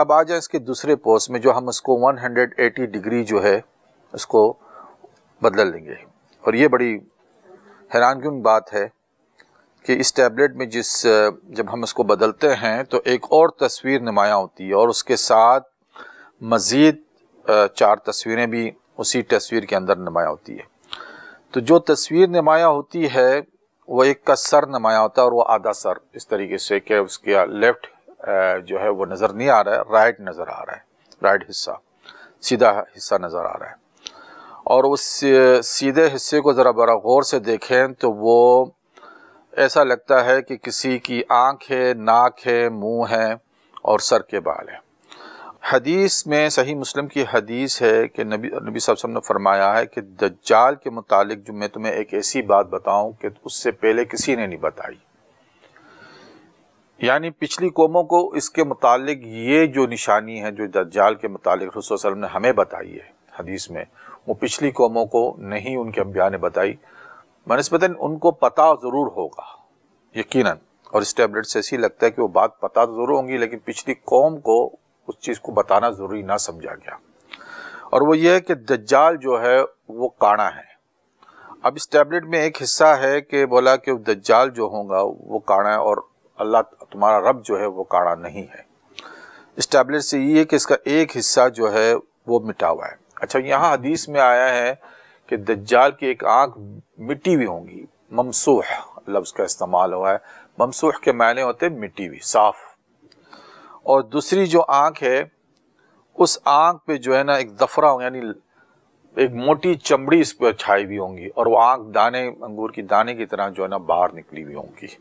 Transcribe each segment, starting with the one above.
अब आ जाए इसके दूसरे पोस्ट में जो हम उसको 180 डिग्री जो है उसको बदल लेंगे और ये बड़ी हैरानगन बात है कि इस टैबलेट में जिस जब हम इसको बदलते हैं तो एक और तस्वीर नुमाया होती है और उसके साथ मज़ीद चार तस्वीरें भी उसी तस्वीर के अंदर नुमाया होती है तो जो तस्वीर नुमाया होती है वो एक का सर नुमाया होता है और वो आधा सर इस तरीके से कि उसके लेफ़्ट जो है वो नज़र नहीं आ रहा है राइट नज़र आ रहा है राइट हिस्सा सीधा हिस्सा नज़र आ रहा है और उस सीधे हिस्से को ज़रा बड़ा गौर से देखें तो वो ऐसा लगता है कि किसी की आँख है नाक है मुँह है और सर के बाल है हदीस में सही मुस्लिम की हदीस है कि नबी नबी सब ने फरमाया है कि दज्जाल के मुतालिक जो मैं तुम्हें एक ऐसी बात बताऊं कि उससे पहले किसी ने नहीं बताई यानी पिछली कौमों को इसके मुतालिक ये जो निशानी है जो दज्जाल के मुतालिक रसोल ने हमें बताई है हदीस में वो पिछली कौमों को नहीं उनके अम्बिया ने बताई बनस्बता उनको पता ज़रूर होगा यकीनन और इस टेबलेट से ऐसी लगता है कि वो बात पता तो ज़रूर होंगी लेकिन पिछली कौम को उस चीज़ को बताना ज़रूरी ना समझा गया और वो ये है कि दज्जाल जो है वो काणा है अब इस टैबलेट में एक हिस्सा है कि बोला कि दज्जाल जो होगा वो काणा है और अल्लाह तुम्हारा रब जो है वो काड़ा नहीं है इस्टेब्लिश से ये है कि इसका एक हिस्सा जो है वो मिटा हुआ है अच्छा यहाँ हदीस में आया है कि दज्जाल की एक आंख मिट्टी हुई होंगी ममसूह लफ्ज़ का इस्तेमाल हुआ है ममसूह के मायने होते मिट्टी हुई साफ़ और दूसरी जो आंख है उस आंख पे जो है ना एक दफरा यानी एक मोटी चमड़ी इस पर छाई हुई होंगी और वो आंख दाने अंगूर की दाने की तरह जो है ना बाहर निकली हुई होंगी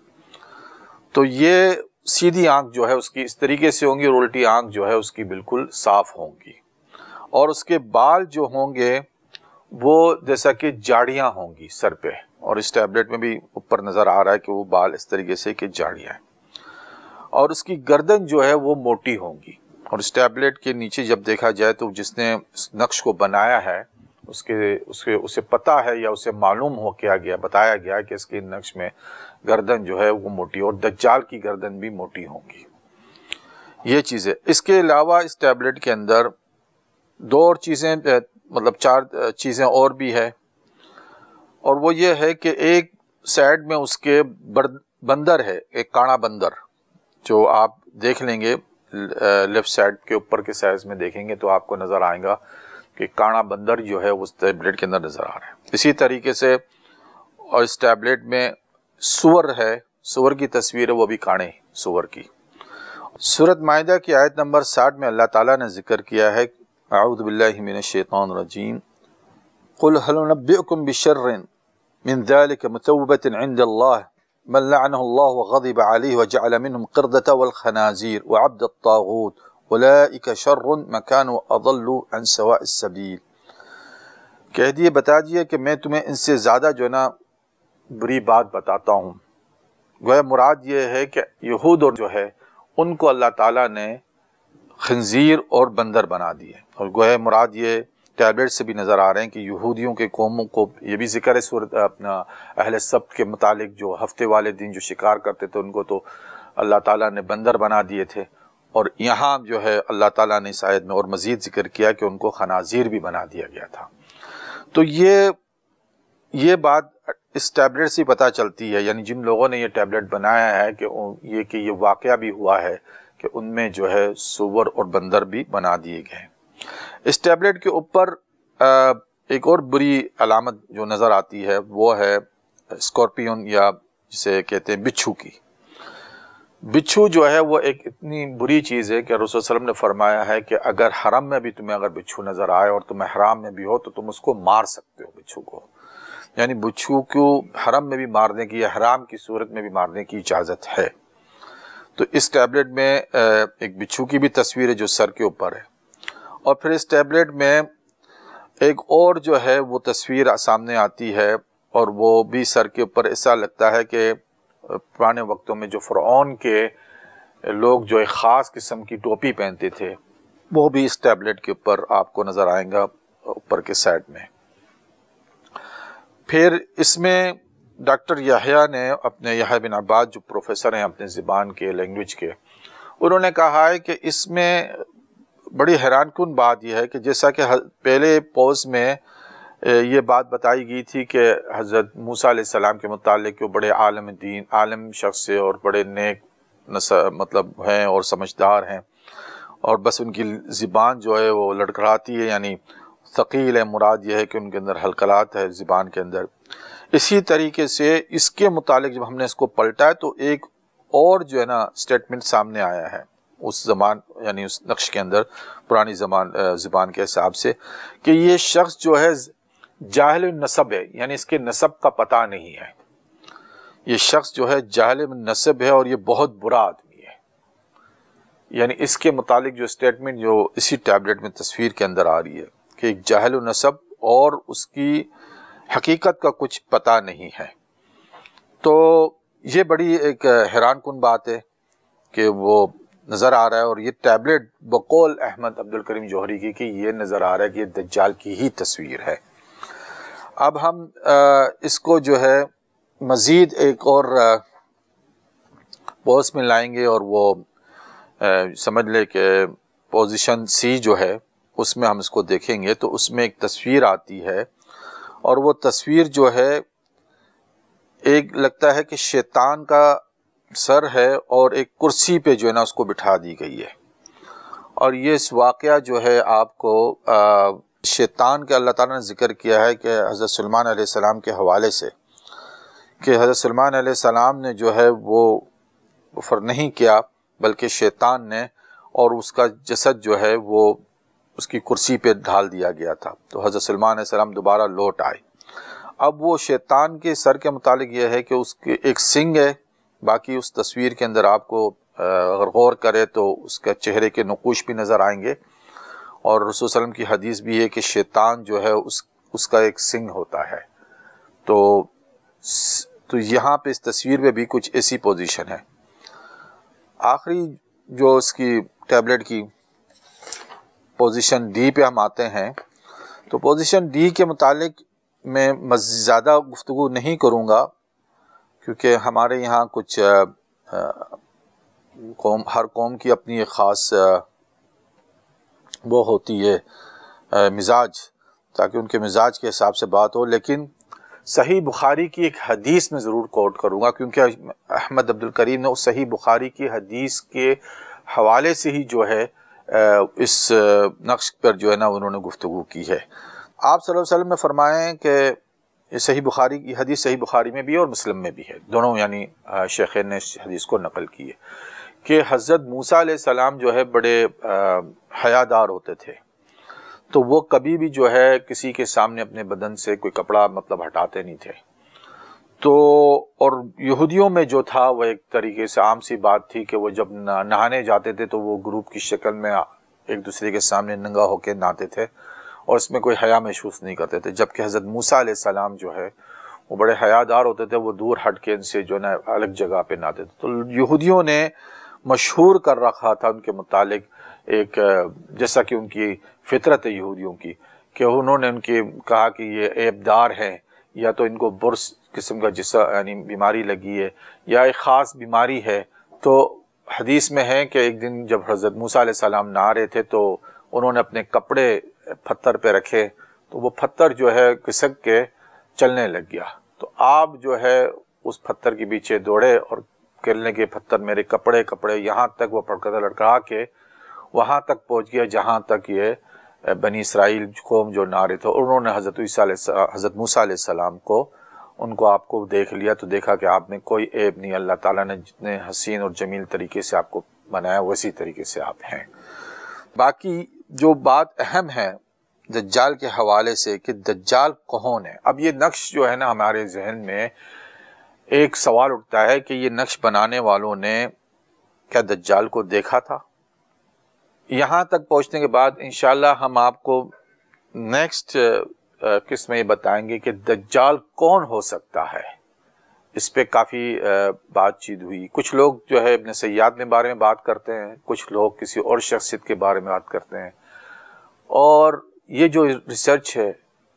तो ये सीधी आंख जो है उसकी इस तरीके से होंगी और उल्टी आंख जो है उसकी बिल्कुल साफ होंगी और उसके बाल जो होंगे वो जैसा कि जाड़ियाँ होंगी सर पे और इस टैबलेट में भी ऊपर नज़र आ रहा है कि वो बाल इस तरीके से कि जाड़ियाँ हैं और उसकी गर्दन जो है वो मोटी होंगी और इस टैबलेट के नीचे जब देखा जाए तो जिसने नक्श को बनाया है उसके उसके उसे पता है या उसे मालूम हो किया गया बताया गया कि इसके नक्श में गर्दन जो है वो मोटी और दज्जाल की गर्दन भी मोटी होगी ये चीज़ें इसके अलावा इस टैबलेट के अंदर दो और चीज़ें मतलब चार चीज़ें और भी है और वो ये है कि एक साइड में उसके बंदर है एक काड़ा बंदर जो आप देख लेंगे लेफ़्ट साइड के ऊपर के साइज में देखेंगे तो आपको नज़र आएगा कि काड़ा बंदर जो है उस टैबलेट के अंदर नज़र आ रहा है इसी तरीके से और इस टैबलेट में सुअर है सुअर की तस्वीर है वो भी काणे सुअर की सूरत माहिदा की आयत नंबर साठ में अल्लाह ताला ने जिक्र किया है आउदबिल्लिमिनशैतान रजीम कुलहलनबकुम बिशर्रिन من ذلك مثوبة عند الله من لعنه الله وغضب عليه وجعل منهم قردة والخنازير وعبد الطاغوت أولئك شر مكان وأضل عن سواء السبيل कह दिए बता दिए कि मैं तुम्हें इनसे ज़्यादा जो है ना बुरी बात बताता हूँ गोया मुराद ये है कि यहूद और जो है उनको अल्लाह ताला ने खंजीर और बंदर बना दिए और गोया मुराद ये टैबलेट से भी नज़र आ रहे हैं कि यहूदियों के कौमों को ये भी जिक्र है सूरत अपना अहल सब के मुतालिक जो हफ्ते वाले दिन जो शिकार करते थे उनको तो अल्लाह ताला ने बंदर बना दिए थे और यहाँ जो है अल्लाह ताला ने शायद में और मज़ीद जिक्र किया कि उनको खनाजीर भी बना दिया गया था तो ये ये बात इस टैबलेट से पता चलती है यानी जिन लोगों ने ये टैबलेट बनाया है कि ये कि ये वाक़ भी हुआ है कि उनमें जो है सुअर और बंदर भी बना दिए गए इस टैबलेट के ऊपर एक और बुरी अलामत जो नज़र आती है वो है स्कॉर्पियन या जिसे कहते हैं बिच्छू की बिच्छू जो है वो एक इतनी बुरी चीज़ है कि रसूल सल्लम ने फरमाया है कि अगर हरम में भी तुम्हें अगर बिच्छू नज़र आए और तुम्हें हराम में भी हो तो तुम उसको मार सकते हो बिच्छू को यानी बुच्छू को हरम में भी मारने की या हराम की सूरत में भी मारने की इजाज़त है तो इस टैबलेट में एक बिच्छू की भी तस्वीर है जो सर के ऊपर है और फिर इस टैबलेट में एक और जो है वो तस्वीर सामने आती है और वो भी सर के ऊपर ऐसा लगता है कि पुराने वक्तों में जो फ़रौन के लोग जो एक ख़ास किस्म की टोपी पहनते थे वो भी इस टैबलेट के ऊपर आपको नज़र आएगा ऊपर के साइड में फिर इसमें डॉक्टर याहिया ने अपने यह बिन आबाद जो प्रोफेसर हैं अपने ज़बान के लैंग्वेज के उन्होंने कहा है कि इसमें बड़ी हैरान कन बात यह है कि जैसा कि पहले पोज में ये बात बताई गई थी कि हज़रत मूसा सलाम के मतलब के बड़े आलम दीन आलम शख्स और बड़े नेक मतलब हैं और समझदार हैं और बस उनकी ज़बान जो है वो लड़कड़ाती है यानी शकील है मुराद यह है कि उनके अंदर हलकलात है ज़बान के अंदर इसी तरीके से इसके मुतालिक जब हमने इसको पलटा है तो एक और जो है ना स्टेटमेंट सामने आया है उस जमान यानी उस नक्श के अंदर पुरानी जमान ज़बान के हिसाब से कि ये शख्स जो है जाहल नसब है यानी इसके नसब का पता नहीं है ये शख्स जो है जाहल नसब है और ये बहुत बुरा आदमी है यानी इसके मुतालिक जो स्टेटमेंट जो इसी टैबलेट में तस्वीर के अंदर आ रही है कि एक जाहल नसब और उसकी हकीकत का कुछ पता नहीं है तो ये बड़ी एक हैरान कन बात है कि वो नज़र आ रहा है और ये टैबलेट बकौल अहमद अब्दुल करीम जौहरी की कि ये नज़र आ रहा है कि ये दज्जाल की ही तस्वीर है अब हम इसको जो है मज़ीद एक और पोस्ट में लाएंगे और वो समझ ले कि पोजीशन सी जो है उसमें हम इसको देखेंगे तो उसमें एक तस्वीर आती है और वो तस्वीर जो है एक लगता है कि शैतान का सर है और एक कुर्सी पे जो है ना उसको बिठा दी गई है और ये इस वाक़ जो है आपको शैतान के अल्लाह ताला ने ज़िक्र किया है कि हज़रत सलमान सलाम के हवाले से कि हज़रत सलमान सलाम ने जो है वो फर नहीं किया बल्कि शैतान ने और उसका जसद जो है वो उसकी कुर्सी पे ढाल दिया गया था तो हज़रत सलमान सलाम दोबारा लौट आए अब वो शैतान के सर के मुतालिक यह है कि उसके एक सिंग है बाकी उस तस्वीर के अंदर आपको अगर गौर करे तो उसके चेहरे के नकुश भी नज़र आएंगे और रसूल वसम की हदीस भी है कि शैतान जो है उस उसका एक सिंह होता है तो तो यहाँ पे इस तस्वीर में भी कुछ ऐसी पोजीशन है आखिरी जो उसकी टैबलेट की पोजीशन डी पे हम आते हैं तो पोजीशन डी के मुतालिक मैं ज़्यादा गुफ्तु नहीं करूँगा क्योंकि हमारे यहाँ कुछ आ, आ, कौम हर कौम की अपनी एक ख़ास वो होती है आ, मिजाज ताकि उनके मिजाज के हिसाब से बात हो लेकिन सही बुखारी की एक हदीस में ज़रूर कोट करूँगा क्योंकि अहमद अब्दुल करीम ने उस सही बुखारी की हदीस के हवाले से ही जो है इस नक्श पर जो है ना उन्होंने गुफ्तु की है आप सल्लल्लाहु अलैहि वसल्लम ने फरमाएं कि सही बुखारी की हदीस सही बुखारी में भी है और मुस्लिम में भी है दोनों यानी शेख ने इस हदीस को नकल की है कि हज़रत मूसा सलाम जो है बड़े हयादार होते थे तो वो कभी भी जो है किसी के सामने अपने बदन से कोई कपड़ा मतलब हटाते नहीं थे तो और यहूदियों में जो था वह एक तरीके से आम सी बात थी कि वो जब नहाने जाते थे तो वो ग्रुप की शक्ल में एक दूसरे के सामने नंगा होकर नहाते थे और इसमें कोई हया महसूस नहीं करते थे जबकि हज़रत मूसा सलाम जो है वो बड़े हयादार होते थे वो दूर हट के इनसे जो है अलग जगह पे नहाते थे तो यहूदियों ने मशहूर कर रखा था उनके मुतालिक एक जैसा कि उनकी फितरत है यहूदियों की कि उन्होंने उनके कहा कि ये ऐबदार हैं या तो इनको बुरस किस्म का जिसा यानी बीमारी लगी है या एक ख़ास बीमारी है तो हदीस में है कि एक दिन जब हज़रत मूसा सलाम नहा रहे थे तो उन्होंने अपने कपड़े पत्थर पे रखे तो वो पत्थर जो है किसक के चलने लग गया तो आप जो है उस पत्थर के पीछे दौड़े और गिरने के पत्थर मेरे कपड़े कपड़े यहाँ तक वो पड़कर लड़का के वहाँ तक पहुँच गया जहाँ तक ये बनी इसराइल कौम जो नारे थे उन्होंने हज़रत हज़रत मूसी सलाम को उनको आपको देख लिया तो देखा कि आप में कोई ऐब नहीं अल्लाह ताला ने जितने हसीन और जमील तरीके से आपको बनाया वैसी तरीके से आप हैं बाकी जो बात अहम है दज्जाल के हवाले से कि दज्जाल कौन है अब ये नक्श जो है ना हमारे जहन में एक सवाल उठता है कि ये नक्श बनाने वालों ने क्या दज्जाल को देखा था यहाँ तक पहुँचने के बाद इन हम आपको नेक्स्ट किस में ये बताएंगे कि दज्जाल कौन हो सकता है इस पर काफ़ी बातचीत हुई कुछ लोग जो है अपने सयाद के बारे में बात करते हैं कुछ लोग किसी और शख्सियत के बारे में बात करते हैं और ये जो रिसर्च है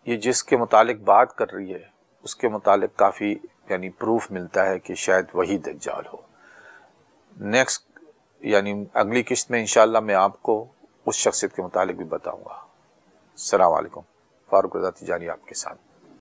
ये जिसके मुतालिक बात कर रही है उसके मुतालिक काफ़ी यानी प्रूफ मिलता है कि शायद वही दज्जाल हो नेक्स्ट यानी अगली किस्त में इंशाल्लाह मैं आपको उस शख्सियत के मुतालिक भी बताऊंगा सलामकुम फारूक रजा तिजानी आपके साथ